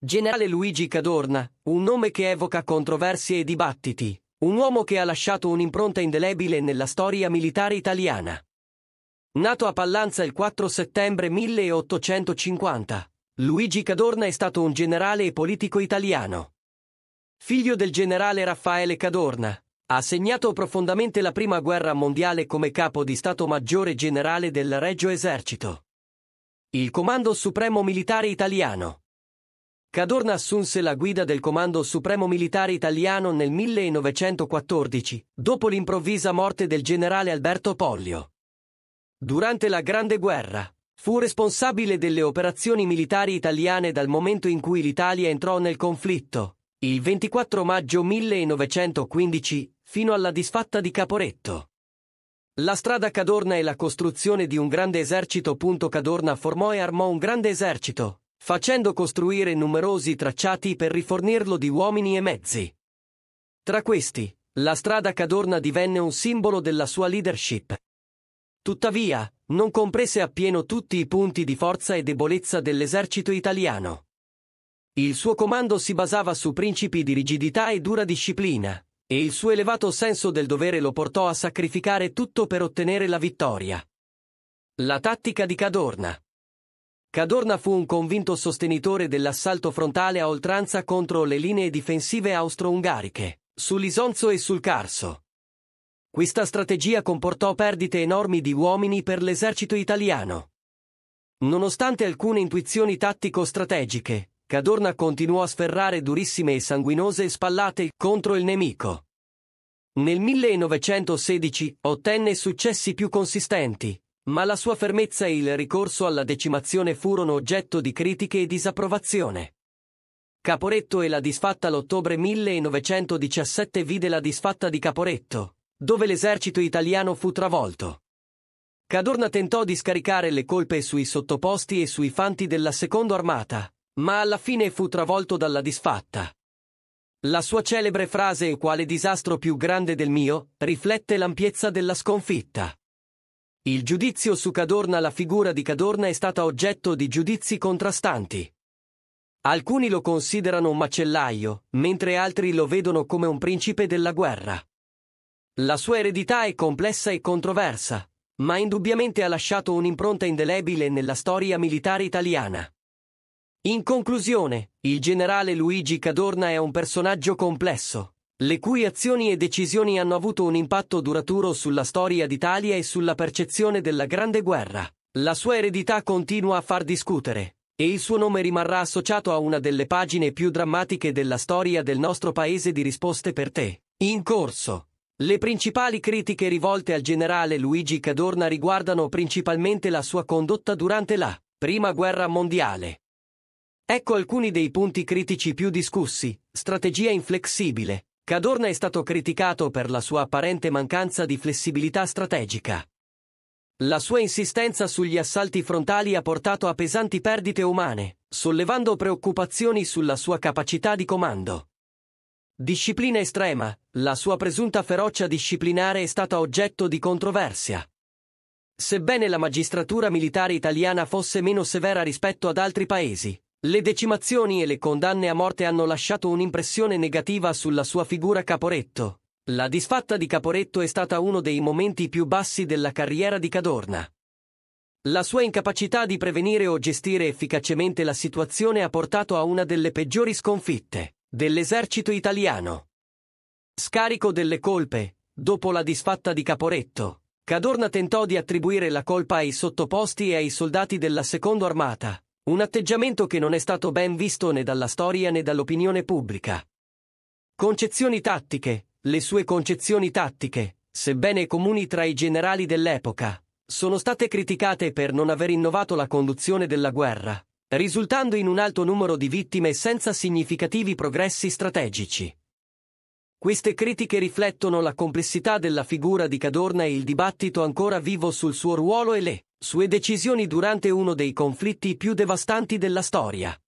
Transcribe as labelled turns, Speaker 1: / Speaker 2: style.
Speaker 1: Generale Luigi Cadorna, un nome che evoca controversie e dibattiti, un uomo che ha lasciato un'impronta indelebile nella storia militare italiana. Nato a Pallanza il 4 settembre 1850, Luigi Cadorna è stato un generale e politico italiano. Figlio del generale Raffaele Cadorna, ha segnato profondamente la Prima Guerra Mondiale come capo di Stato Maggiore Generale del Regio Esercito. Il Comando Supremo Militare Italiano Cadorna assunse la guida del Comando Supremo Militare Italiano nel 1914, dopo l'improvvisa morte del generale Alberto Pollio. Durante la Grande Guerra, fu responsabile delle operazioni militari italiane dal momento in cui l'Italia entrò nel conflitto, il 24 maggio 1915, fino alla disfatta di Caporetto. La strada Cadorna e la costruzione di un grande esercito. Cadorna formò e armò un grande esercito, facendo costruire numerosi tracciati per rifornirlo di uomini e mezzi. Tra questi, la strada Cadorna divenne un simbolo della sua leadership. Tuttavia, non comprese appieno tutti i punti di forza e debolezza dell'esercito italiano. Il suo comando si basava su principi di rigidità e dura disciplina, e il suo elevato senso del dovere lo portò a sacrificare tutto per ottenere la vittoria. La tattica di Cadorna Cadorna fu un convinto sostenitore dell'assalto frontale a oltranza contro le linee difensive austro-ungariche, sull'Isonzo e sul Carso. Questa strategia comportò perdite enormi di uomini per l'esercito italiano. Nonostante alcune intuizioni tattico-strategiche, Cadorna continuò a sferrare durissime e sanguinose spallate contro il nemico. Nel 1916 ottenne successi più consistenti, ma la sua fermezza e il ricorso alla decimazione furono oggetto di critiche e disapprovazione. Caporetto e la disfatta l'ottobre 1917 vide la disfatta di Caporetto, dove l'esercito italiano fu travolto. Cadorna tentò di scaricare le colpe sui sottoposti e sui fanti della seconda armata, ma alla fine fu travolto dalla disfatta. La sua celebre frase Quale disastro più grande del mio riflette l'ampiezza della sconfitta. Il giudizio su Cadorna La figura di Cadorna è stata oggetto di giudizi contrastanti. Alcuni lo considerano un macellaio, mentre altri lo vedono come un principe della guerra. La sua eredità è complessa e controversa, ma indubbiamente ha lasciato un'impronta indelebile nella storia militare italiana. In conclusione, il generale Luigi Cadorna è un personaggio complesso, le cui azioni e decisioni hanno avuto un impatto duraturo sulla storia d'Italia e sulla percezione della Grande Guerra. La sua eredità continua a far discutere, e il suo nome rimarrà associato a una delle pagine più drammatiche della storia del nostro paese di risposte per te. In corso. Le principali critiche rivolte al generale Luigi Cadorna riguardano principalmente la sua condotta durante la Prima Guerra Mondiale. Ecco alcuni dei punti critici più discussi, strategia inflessibile, Cadorna è stato criticato per la sua apparente mancanza di flessibilità strategica. La sua insistenza sugli assalti frontali ha portato a pesanti perdite umane, sollevando preoccupazioni sulla sua capacità di comando. Disciplina estrema, la sua presunta ferocia disciplinare è stata oggetto di controversia. Sebbene la magistratura militare italiana fosse meno severa rispetto ad altri paesi, le decimazioni e le condanne a morte hanno lasciato un'impressione negativa sulla sua figura Caporetto. La disfatta di Caporetto è stata uno dei momenti più bassi della carriera di Cadorna. La sua incapacità di prevenire o gestire efficacemente la situazione ha portato a una delle peggiori sconfitte dell'esercito italiano. Scarico delle colpe, dopo la disfatta di Caporetto, Cadorna tentò di attribuire la colpa ai sottoposti e ai soldati della seconda armata, un atteggiamento che non è stato ben visto né dalla storia né dall'opinione pubblica. Concezioni tattiche, le sue concezioni tattiche, sebbene comuni tra i generali dell'epoca, sono state criticate per non aver innovato la conduzione della guerra, risultando in un alto numero di vittime senza significativi progressi strategici. Queste critiche riflettono la complessità della figura di Cadorna e il dibattito ancora vivo sul suo ruolo e le sue decisioni durante uno dei conflitti più devastanti della storia.